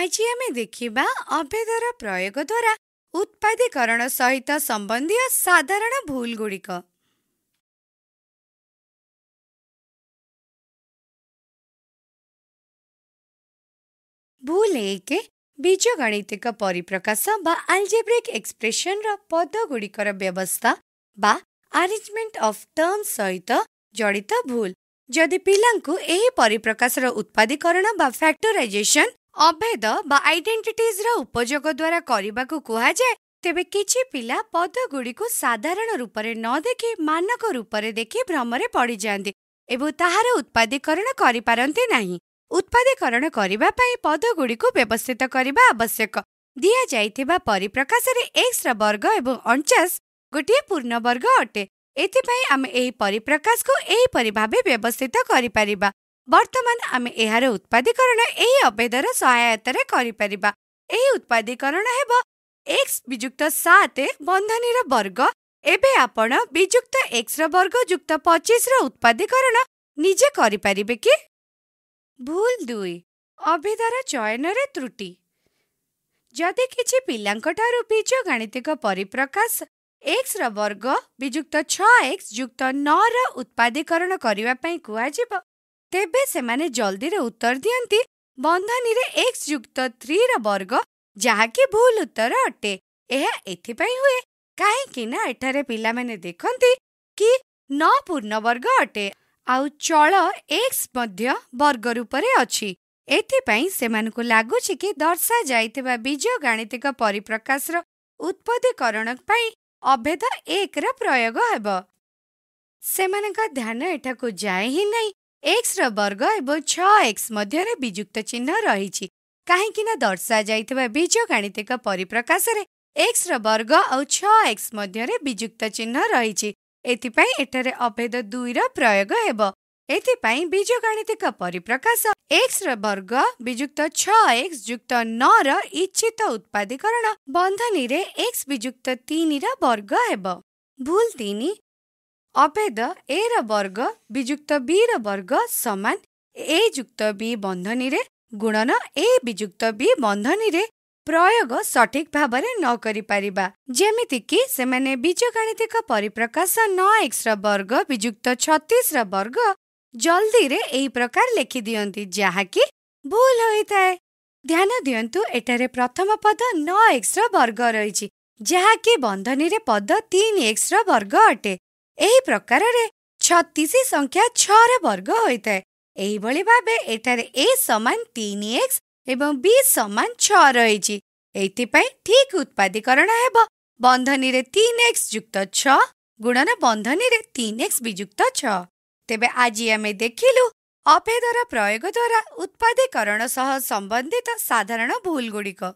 ଆଜି ଆମେ ଦେଖିବା ଅଭେଦର ପ୍ରୟୋଗ ଦ୍ୱାରା ଉତ୍ପାଦୀକରଣ ସହିତ ସମ୍ବନ୍ଧୀୟ ସାଧାରଣ ଭୁଲ ଗୁଡ଼ିକ ଭୁଲ ଏକ ବୀଜଗଣିତିକ ପରିପ୍ରକାଶ ବା ଆଲଜେବ୍ରିକ୍ ଏକ୍ସପ୍ରେସନ୍ର ଗୁଡ଼ିକର ବ୍ୟବସ୍ଥା ବା ଆରେଞ୍ଜମେଣ୍ଟ ଅଫ୍ ଟର୍ମ ସହିତ ଜଡ଼ିତ ଭୁଲ ଯଦି ପିଲାଙ୍କୁ ଏହି ପରିପ୍ରକାଶର ଉତ୍ପାଦୀକରଣ ବା ଫ୍ୟାକ୍ଟରାଇଜେସନ୍ ଅଭେଦ ବା ଆଇଡେଣ୍ଟିଟିଜ୍ର ଉପଯୋଗ ଦ୍ୱାରା କରିବାକୁ କୁହାଯାଏ ତେବେ କିଛି ପିଲା ପଦଗୁଡ଼ିକୁ ସାଧାରଣ ରୂପରେ ନ ଦେଖି ମାନକ ରୂପରେ ଦେଖି ଭ୍ରମରେ ପଡ଼ିଯାଆନ୍ତି ଏବଂ ତାହାର ଉତ୍ପାଦୀକରଣ କରିପାରନ୍ତି ନାହିଁ ଉତ୍ପାଦୀକରଣ କରିବା ପାଇଁ ପଦଗୁଡ଼ିକୁ ବ୍ୟବସ୍ଥିତ କରିବା ଆବଶ୍ୟକ ଦିଆଯାଇଥିବା ପରିପ୍ରକାଶରେ ଏକ୍ସର ବର୍ଗ ଏବଂ ଅଣଚାଶ ଗୋଟିଏ ପୂର୍ଣ୍ଣବର୍ଗ ଅଟେ ଏଥିପାଇଁ ଆମେ ଏହି ପରିପ୍ରକାଶକୁ ଏହିପରି ଭାବେ ବ୍ୟବସ୍ଥିତ କରିପାରିବା बर्तमान आमे यहाँ उत्पादीकरण अभेदर सहायत गरिपारदीकरण हक्स वियुक्त सत बन्धन वर्ग एप विगत पचिस र उत्पादीकरण निजे गरिपारे कि भुल दुई अभेदर चयन र त्रुटि जति पूर्व बिज गणितक परिप्रकाश एक्स र वर्ग विजुक्त छक्स जुक्त नत्पादीकरण कु ତେବେ ସେମାନେ ଜଲ୍ଦିରେ ଉତ୍ତର ଦିଅନ୍ତି ବନ୍ଧନୀରେ ଏକ୍ସ ଯୁକ୍ତ ଥ୍ରୀର ବର୍ଗ ଯାହାକି ଭୁଲ ଉତ୍ତର ଅଟେ ଏହା ଏଥିପାଇଁ ହୁଏ କାହିଁକି ନା ଏଠାରେ ପିଲାମାନେ ଦେଖନ୍ତି କି ନ ପୂର୍ଣ୍ଣବର୍ଗ ଅଟେ ଆଉ ଚଳ ଏକ୍ସ ମଧ୍ୟ ବର୍ଗ ରୂପରେ ଅଛି ଏଥିପାଇଁ ସେମାନଙ୍କୁ ଲାଗୁଛି କି ଦର୍ଶାଯାଇଥିବା ବୀଜ ଗାଣିତିକ ପରିପ୍ରକାଶର ଉତ୍ପତ୍ତିକରଣ ପାଇଁ ଅଭେଦ ଏକର ପ୍ରୟୋଗ ହେବ ସେମାନଙ୍କ ଧ୍ୟାନ ଏଠାକୁ ଯାଏ ହିଁ ନାହିଁ एक्स र वर्ग एवं छ वियुक्त चिह्न काहीँक दर्शाइ बिजु गणितक परिप्रकाशले एक्स र वर्ग आउ छक्स वियुक्त चिह्न एठ अभेद दुई र प्रयोग हो विजु गाणितिक परिप्रकाश एक्स र वर्ग विजुक्त छक्स जुक्त नत्पादीकरण बन्धनी एक्स विजुक्त तिन र हेबो भूल भुल् ଅଭେଦ ଏ ର ବର୍ଗ ବିଯୁକ୍ତ ବି ର ବର୍ଗ ସମାନ ଏ ଯୁକ୍ତ ବି ବନ୍ଧନୀରେ ଗୁଣନ ଏ ବିଯୁକ୍ତ ବି ବନ୍ଧନୀରେ ପ୍ରୟୋଗ ସଠିକ୍ ଭାବରେ ନ କରିପାରିବା ଯେମିତିକି ସେମାନେ ବୀଜଗାଣିତିକ ପରିପ୍ରକାଶ ନ ଏକ୍ସର ବର୍ଗ ବିଯୁକ୍ତ ଛତିଶର ବର୍ଗ ଜଲ୍ଦିରେ ଏହି ପ୍ରକାର ଲେଖିଦିଅନ୍ତି ଯାହାକି ଭୁଲ ହୋଇଥାଏ ଧ୍ୟାନ ଦିଅନ୍ତୁ ଏଠାରେ ପ୍ରଥମ ପଦ ନ ଏକ୍ସର ବର୍ଗ ରହିଛି ଯାହାକି ବନ୍ଧନୀରେ ପଦ ତିନି ଏକ୍ସର ବର୍ଗ ଅଟେ ଏହି ପ୍ରକାରରେ ଛତିଶ ସଂଖ୍ୟା ଛଅର ବର୍ଗ ହୋଇଥାଏ ଏହିଭଳି ଭାବେ ଏଠାରେ ଏ ସମାନ ତିନି ଏକ୍ସ ଏବଂ ବି ସମାନ ଛଅ ରହିଛି ଏଥିପାଇଁ ଠିକ୍ ଉତ୍ପାଦୀକରଣ ହେବ ବନ୍ଧନୀରେ ତିନି ଏକ୍ସ ଯୁକ୍ତ ଛଅ ଗୁଣନ ବନ୍ଧନୀରେ ତିନି ଏକ୍ସ ବିଯୁକ୍ତ ଛଅ ତେବେ ଆଜି ଆମେ ଦେଖିଲୁ ଅପେଦର ପ୍ରୟୋଗ ଦ୍ୱାରା ଉତ୍ପାଦୀକରଣ ସହ ସମ୍ବନ୍ଧିତ ସାଧାରଣ ଭୁଲଗୁଡ଼ିକ